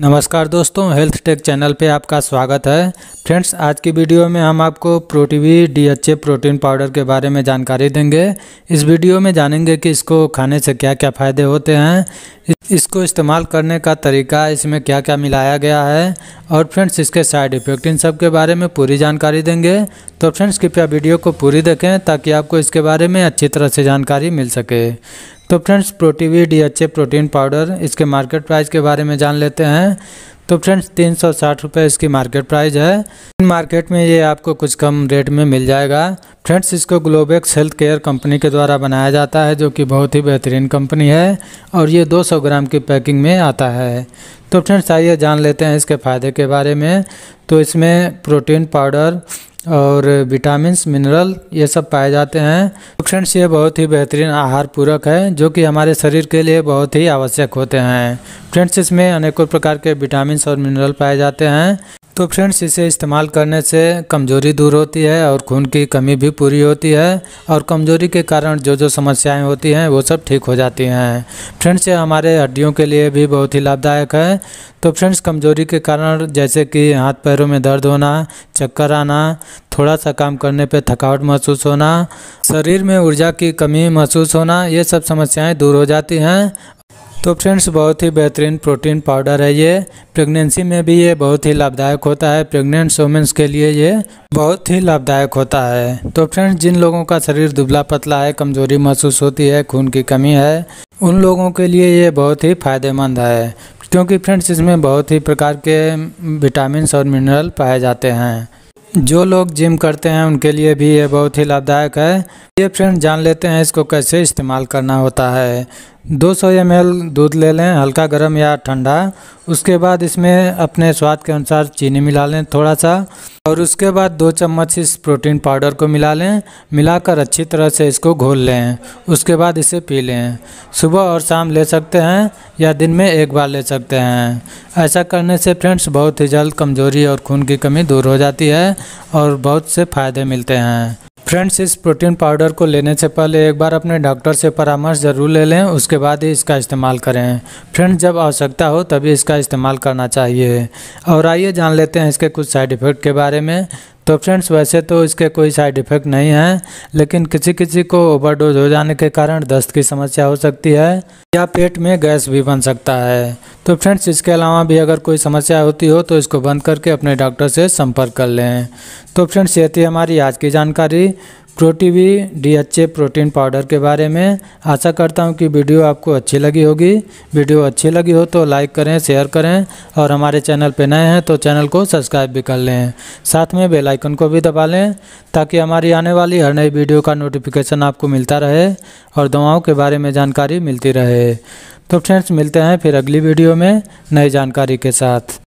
नमस्कार दोस्तों health take channel पे आपका स्वागत है फ्रेंड्स आज की वीडियो में हम आपको प्रोटीवी डीएचए प्रोटीन पाउडर के बारे में जानकारी देंगे इस वीडियो में जानेंगे कि इसको खाने से क्या क्या फ़ायदे होते हैं इसको इस्तेमाल करने का तरीका इसमें क्या क्या मिलाया गया है और फ्रेंड्स इसके साइड इफ़ेक्ट इन सब के बारे में पूरी जानकारी देंगे तो फ्रेंड्स कृपया वीडियो को पूरी देखें ताकि आपको इसके बारे में अच्छी तरह से जानकारी मिल सके तो फ्रेंड्स प्रोटीवी डी अच्छे प्रोटीन पाउडर इसके मार्केट प्राइस के बारे में जान लेते हैं तो फ्रेंड्स तीन सौ साठ रुपये इसकी मार्केट प्राइस है मार्केट में ये आपको कुछ कम रेट में मिल जाएगा फ्रेंड्स इसको ग्लोबेक्स हेल्थ केयर कंपनी के द्वारा बनाया जाता है जो कि बहुत ही बेहतरीन कंपनी है और ये 200 ग्राम की पैकिंग में आता है तो फ्रेंड्स आइए जान लेते हैं इसके फ़ायदे के बारे में तो इसमें प्रोटीन पाउडर और विटामिन मिनरल ये सब पाए जाते हैं तो फ्रेंड्स ये बहुत ही बेहतरीन आहार पूरक है जो कि हमारे शरीर के लिए बहुत ही आवश्यक होते हैं फ्रेंड्स इसमें अनेकों प्रकार के विटामिन्स और मिनरल पाए जाते हैं तो फ्रेंड्स इसे इस्तेमाल करने से कमज़ोरी दूर होती है और खून की कमी भी पूरी होती है और कमज़ोरी के कारण जो जो समस्याएं होती हैं वो सब ठीक हो जाती हैं फ्रेंड्स ये हमारे हड्डियों के लिए भी बहुत ही लाभदायक है तो फ्रेंड्स कमज़ोरी के कारण जैसे कि हाथ पैरों में दर्द होना चक्कर आना थोड़ा सा काम करने पर थकावट महसूस होना शरीर में ऊर्जा की कमी महसूस होना ये सब समस्याएँ दूर हो जाती हैं तो फ्रेंड्स बहुत ही बेहतरीन प्रोटीन पाउडर है ये प्रेगनेंसी में भी ये बहुत ही लाभदायक होता है प्रेग्नेंट वोमेंस के लिए ये बहुत ही लाभदायक होता है तो फ्रेंड्स जिन लोगों का शरीर दुबला पतला है कमजोरी महसूस होती है खून की कमी है उन लोगों के लिए ये बहुत ही फायदेमंद है क्योंकि फ्रेंड्स इसमें बहुत ही प्रकार के विटामिन और मिनरल पाए जाते हैं जो लोग जिम करते हैं उनके लिए भी ये बहुत ही लाभदायक है ये फ्रेंड जान लेते हैं इसको कैसे इस्तेमाल करना होता है 200 ml दूध ले लें हल्का गर्म या ठंडा उसके बाद इसमें अपने स्वाद के अनुसार चीनी मिला लें थोड़ा सा और उसके बाद दो चम्मच इस प्रोटीन पाउडर को मिला लें मिलाकर अच्छी तरह से इसको घोल लें उसके बाद इसे पी लें सुबह और शाम ले सकते हैं या दिन में एक बार ले सकते हैं ऐसा करने से फ्रेंड्स बहुत ही जल्द कमजोरी और खून की कमी दूर हो जाती है और बहुत से फ़ायदे मिलते हैं फ्रेंड्स इस प्रोटीन पाउडर को लेने से पहले एक बार अपने डॉक्टर से परामर्श ज़रूर ले लें उसके बाद ही इसका इस्तेमाल करें फ्रेंड्स जब आवश्यकता हो तभी इसका इस्तेमाल करना चाहिए और आइए जान लेते हैं इसके कुछ साइड इफ़ेक्ट के बारे में तो फ्रेंड्स वैसे तो इसके कोई साइड इफ़ेक्ट नहीं है लेकिन किसी किसी को ओवरडोज हो जाने के कारण दस्त की समस्या हो सकती है या पेट में गैस भी बन सकता है तो फ्रेंड्स इसके अलावा भी अगर कोई समस्या होती हो तो इसको बंद करके अपने डॉक्टर से संपर्क कर लें तो फ्रेंड्स ये थी हमारी आज की जानकारी प्रोटीवी डीएचए प्रोटीन पाउडर के बारे में आशा करता हूँ कि वीडियो आपको अच्छी लगी होगी वीडियो अच्छी लगी हो तो लाइक करें शेयर करें और हमारे चैनल पर नए हैं तो चैनल को सब्सक्राइब भी कर लें साथ में बेल आइकन को भी दबा लें ताकि हमारी आने वाली हर नई वीडियो का नोटिफिकेशन आपको मिलता रहे और दवाओं के बारे में जानकारी मिलती रहे तो फ्रेंड्स मिलते हैं फिर अगली वीडियो में नई जानकारी के साथ